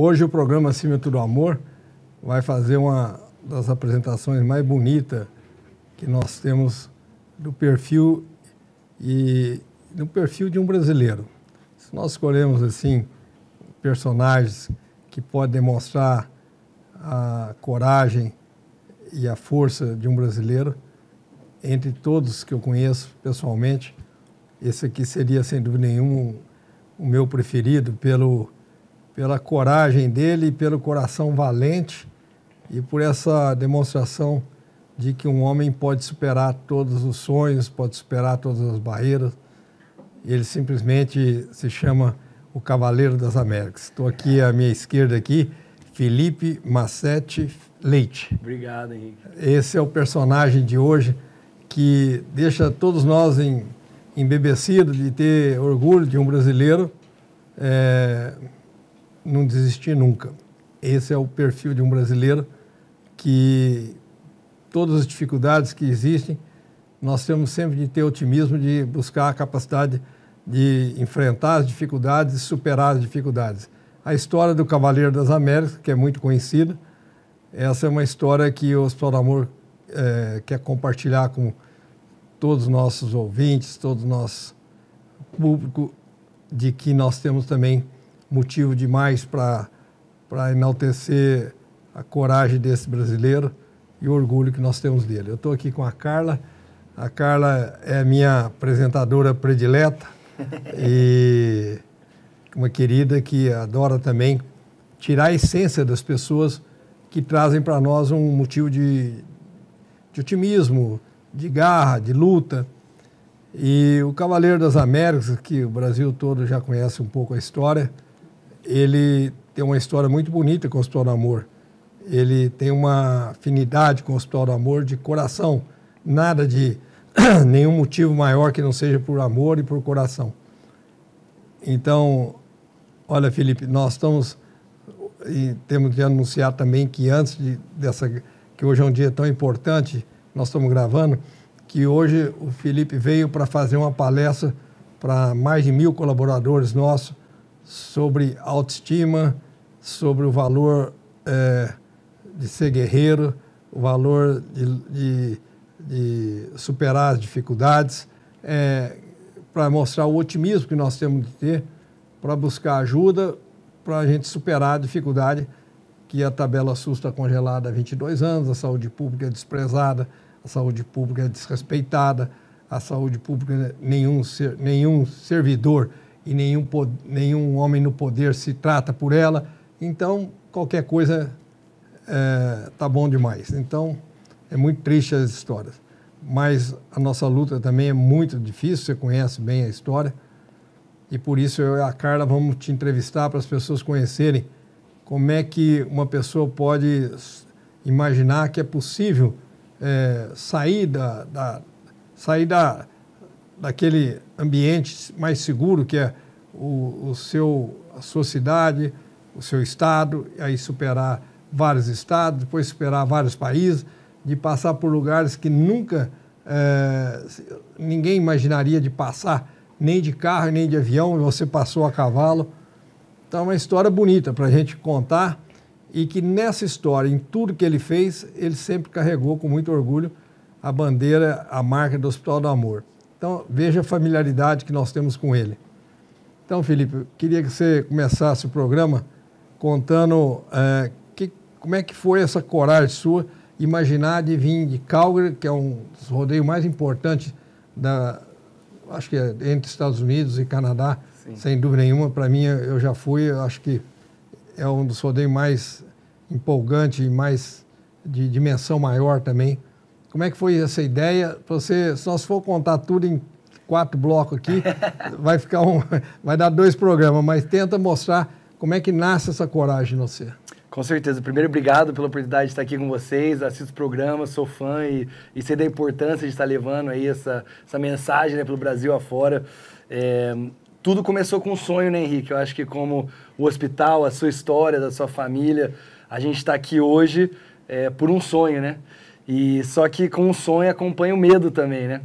Hoje o programa Acima do Amor vai fazer uma das apresentações mais bonitas que nós temos do perfil e do perfil de um brasileiro. Se nós escolhemos assim personagens que podem demonstrar a coragem e a força de um brasileiro, entre todos que eu conheço pessoalmente, esse aqui seria sem dúvida nenhuma o meu preferido pelo pela coragem dele, pelo coração valente e por essa demonstração de que um homem pode superar todos os sonhos, pode superar todas as barreiras. Ele simplesmente se chama o Cavaleiro das Américas. Estou aqui à minha esquerda aqui, Felipe Massete Leite. Obrigado, Henrique. Esse é o personagem de hoje que deixa todos nós em, embebecidos de ter orgulho de um brasileiro é, não desistir nunca. Esse é o perfil de um brasileiro que todas as dificuldades que existem, nós temos sempre de ter otimismo, de buscar a capacidade de enfrentar as dificuldades e superar as dificuldades. A história do Cavaleiro das Américas, que é muito conhecida, essa é uma história que o Hospital do Amor é, quer compartilhar com todos os nossos ouvintes, todo o nosso público, de que nós temos também motivo demais para enaltecer a coragem desse brasileiro e o orgulho que nós temos dele. Eu estou aqui com a Carla. A Carla é a minha apresentadora predileta e uma querida que adora também tirar a essência das pessoas que trazem para nós um motivo de, de otimismo, de garra, de luta. E o Cavaleiro das Américas, que o Brasil todo já conhece um pouco a história, ele tem uma história muito bonita com o Hospital do Amor. Ele tem uma afinidade com o Hospital do Amor de coração, nada de nenhum motivo maior que não seja por amor e por coração. Então, olha, Felipe, nós estamos e temos de anunciar também que antes de, dessa que hoje é um dia tão importante, nós estamos gravando, que hoje o Felipe veio para fazer uma palestra para mais de mil colaboradores nossos sobre autoestima, sobre o valor é, de ser guerreiro, o valor de, de, de superar as dificuldades, é, para mostrar o otimismo que nós temos de ter, para buscar ajuda, para a gente superar a dificuldade que a tabela SUS está congelada há 22 anos, a saúde pública é desprezada, a saúde pública é desrespeitada, a saúde pública, nenhum, ser, nenhum servidor e nenhum, nenhum homem no poder se trata por ela. Então, qualquer coisa é, tá bom demais. Então, é muito triste as histórias. Mas a nossa luta também é muito difícil, você conhece bem a história. E por isso eu e a Carla vamos te entrevistar para as pessoas conhecerem como é que uma pessoa pode imaginar que é possível é, sair da, da sair da, daquele ambiente mais seguro que é o, o seu, a sua cidade, o seu estado, e aí superar vários estados, depois superar vários países, de passar por lugares que nunca é, ninguém imaginaria de passar, nem de carro, nem de avião, você passou a cavalo. Então é uma história bonita para a gente contar e que nessa história, em tudo que ele fez, ele sempre carregou com muito orgulho a bandeira, a marca do Hospital do Amor. Então, veja a familiaridade que nós temos com ele. Então, Felipe, queria que você começasse o programa contando é, que, como é que foi essa coragem sua imaginar de vir de Calgary, que é um dos rodeios mais importantes da, acho que é entre Estados Unidos e Canadá, Sim. sem dúvida nenhuma. Para mim, eu já fui, acho que é um dos rodeios mais empolgante e mais de dimensão maior também como é que foi essa ideia? Você, só se for contar tudo em quatro blocos aqui, vai ficar um, vai dar dois programas, mas tenta mostrar como é que nasce essa coragem em você. Com certeza. Primeiro, obrigado pela oportunidade de estar aqui com vocês. Assisto o programa, sou fã e, e sei da importância de estar levando aí essa, essa mensagem né, pelo Brasil afora. É, tudo começou com um sonho, né, Henrique? Eu acho que como o hospital, a sua história, da sua família, a gente está aqui hoje é, por um sonho, né? E só que com o sonho acompanha o medo também, né?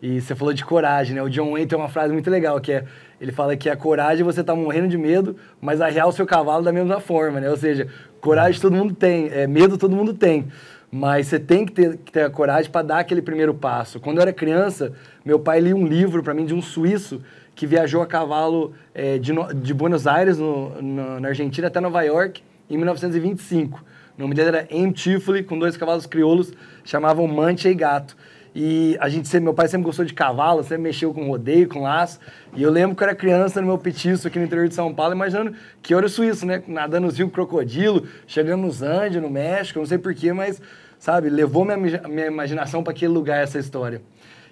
E você falou de coragem, né? O John Wayne tem uma frase muito legal, que é, ele fala que a coragem é você tá morrendo de medo, mas arrear é o seu cavalo da mesma forma, né? Ou seja, coragem todo mundo tem, é, medo todo mundo tem. Mas você tem que ter, que ter a coragem para dar aquele primeiro passo. Quando eu era criança, meu pai lia um livro para mim de um suíço que viajou a cavalo é, de, de, Buenos Aires, no, no, na Argentina, até Nova York, em 1925. O nome dele era Tifoli, com dois cavalos crioulos, chamavam Mancha e Gato. E a gente meu pai sempre gostou de cavalo, sempre mexeu com rodeio, com laço. E eu lembro que eu era criança no meu petiço aqui no interior de São Paulo, imaginando que eu era suíço, né? Nadando no rio crocodilo, chegando nos Andes, no México, não sei porquê, mas, sabe, levou minha, minha imaginação para aquele lugar essa história.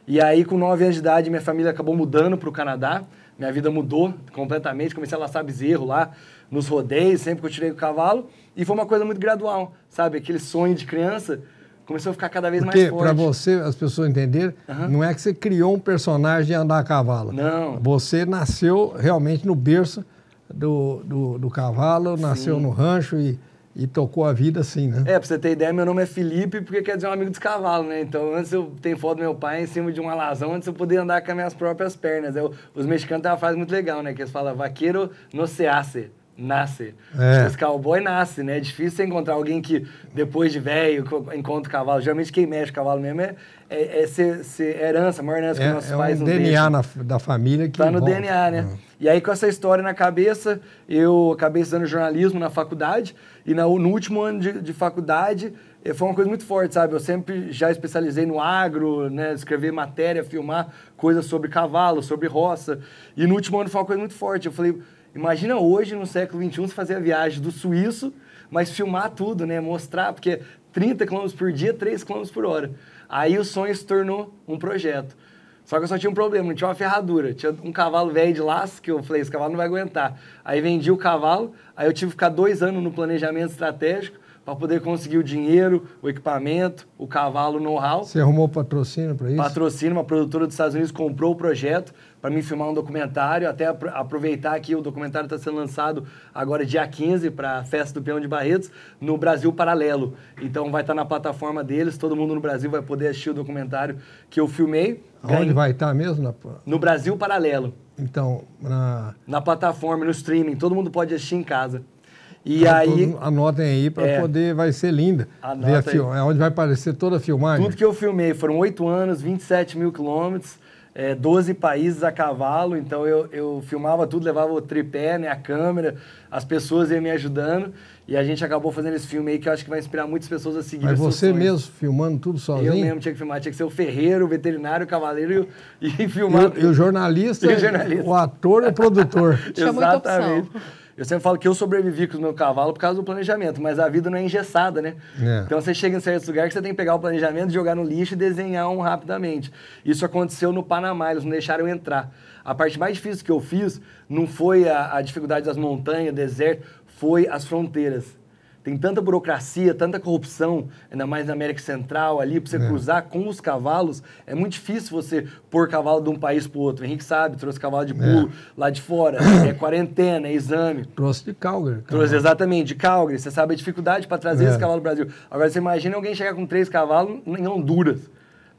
E aí, com 9 anos de idade, minha família acabou mudando para o Canadá. Minha vida mudou completamente. Comecei a laçar bezerro lá nos rodeios, sempre que eu tirei o cavalo. E foi uma coisa muito gradual, sabe? Aquele sonho de criança começou a ficar cada vez Porque, mais forte. Porque, para você, as pessoas entenderem, uhum. não é que você criou um personagem de andar a cavalo. Não. Você nasceu realmente no berço do, do, do cavalo, Sim. nasceu no rancho e, e tocou a vida assim, né? É, pra você ter ideia, meu nome é Felipe, porque quer dizer um amigo dos cavalos, né? Então, antes eu tenho foto do meu pai em cima de um alazão, antes eu podia andar com as minhas próprias pernas. Eu, é, os mexicanos têm uma frase muito legal, né? Que eles falam, vaqueiro no se hace nasce. Tipo, é. Os cowboy nasce, né? É difícil você encontrar alguém que, depois de velho, encontra o cavalo. Geralmente quem mexe o cavalo mesmo é, é, é ser, ser herança, maior herança é, que nossos é pais um DNA na, da família que. Tá no volta. DNA, né? É. E aí, com essa história na cabeça, eu acabei estudando jornalismo na faculdade, e no, no último ano de, de faculdade, eh, foi uma coisa muito forte, sabe? Eu sempre já especializei no agro, né? Escrever matéria, filmar coisas sobre cavalo, sobre roça. E no último ano foi uma coisa muito forte. Eu falei, Imagina hoje, no século XXI, você fazer a viagem do suíço, mas filmar tudo, né? Mostrar, porque 30 km por dia, 3 km por hora. Aí o sonho se tornou um projeto. Só que eu só tinha um problema, não tinha uma ferradura. Tinha um cavalo velho de laço que eu falei, esse cavalo não vai aguentar. Aí vendi o cavalo, aí eu tive que ficar dois anos no planejamento estratégico, para poder conseguir o dinheiro, o equipamento, o cavalo, o know-how. Você arrumou patrocínio para isso? Patrocínio, uma produtora dos Estados Unidos comprou o projeto para me filmar um documentário, até aproveitar que o documentário está sendo lançado agora dia 15 para a Festa do Peão de Barretos, no Brasil Paralelo. Então vai estar tá na plataforma deles, todo mundo no Brasil vai poder assistir o documentário que eu filmei. Onde vai estar tá mesmo? Na... No Brasil Paralelo. Então, na... Na plataforma, no streaming, todo mundo pode assistir em casa. E então, aí. Anotem aí para é, poder, vai ser linda. Anota ver É onde vai aparecer toda a filmagem. Tudo que eu filmei foram oito anos, 27 mil quilômetros, é, 12 países a cavalo. Então eu, eu filmava tudo, levava o tripé, né, a câmera, as pessoas iam me ajudando. E a gente acabou fazendo esse filme aí que eu acho que vai inspirar muitas pessoas a seguir. Mas você mesmo filmando tudo sozinho? Eu mesmo tinha que filmar, tinha que ser o ferreiro, o veterinário, o cavaleiro e, e filmar. E, e, o jornalista, e o é jornalista, o ator e o produtor. Tinha é muita opção. Eu sempre falo que eu sobrevivi com o meu cavalo por causa do planejamento, mas a vida não é engessada, né? É. Então você chega em certos lugares que você tem que pegar o planejamento, jogar no lixo e desenhar um rapidamente. Isso aconteceu no Panamá, eles não deixaram eu entrar. A parte mais difícil que eu fiz não foi a, a dificuldade das montanhas, deserto, foi as fronteiras. Tem tanta burocracia, tanta corrupção, ainda mais na América Central ali, para você é. cruzar com os cavalos, é muito difícil você pôr cavalo de um país para o outro. O Henrique sabe, trouxe cavalo de é. burro é. lá de fora, é quarentena, é exame. Trouxe de Calgary. Trouxe exatamente, de Calgary. Você sabe a dificuldade para trazer é. esse cavalo para o Brasil. Agora você imagina alguém chegar com três cavalos em Honduras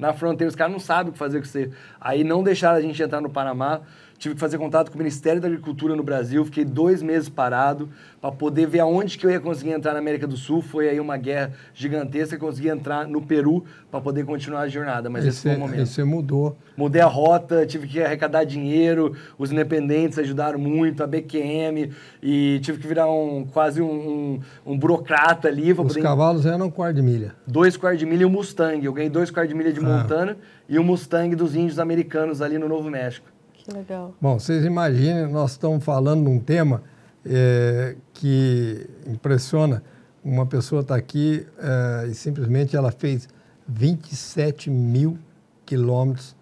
na fronteira, os caras não sabem o que fazer com você. Aí não deixaram a gente entrar no Panamá, tive que fazer contato com o Ministério da Agricultura no Brasil, fiquei dois meses parado para poder ver aonde que eu ia conseguir entrar na América do Sul. Foi aí uma guerra gigantesca, consegui entrar no Peru para poder continuar a jornada, mas esse, esse foi o momento. Você mudou. Mudei a rota, tive que arrecadar dinheiro, os independentes ajudaram muito, a BQM, e tive que virar um quase um, um, um burocrata ali. Os poder... cavalos eram um quarto de milha. Dois quartos de milha e um Mustang. Eu ganhei dois quartos de milha de Montana e o Mustang dos índios americanos ali no Novo México. Que legal. Bom, vocês imaginem, nós estamos falando de um tema é, que impressiona. Uma pessoa está aqui é, e simplesmente ela fez 27 mil quilômetros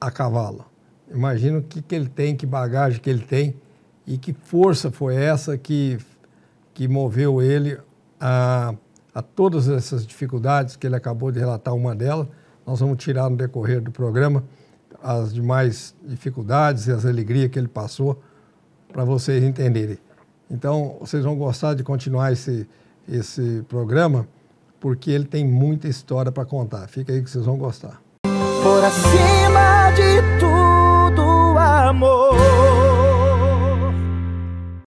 a cavalo. Imagina o que, que ele tem, que bagagem que ele tem e que força foi essa que, que moveu ele a, a todas essas dificuldades que ele acabou de relatar, uma delas, nós vamos tirar no decorrer do programa as demais dificuldades e as alegrias que ele passou para vocês entenderem. Então, vocês vão gostar de continuar esse, esse programa, porque ele tem muita história para contar. Fica aí que vocês vão gostar. Por acima de tudo, amor.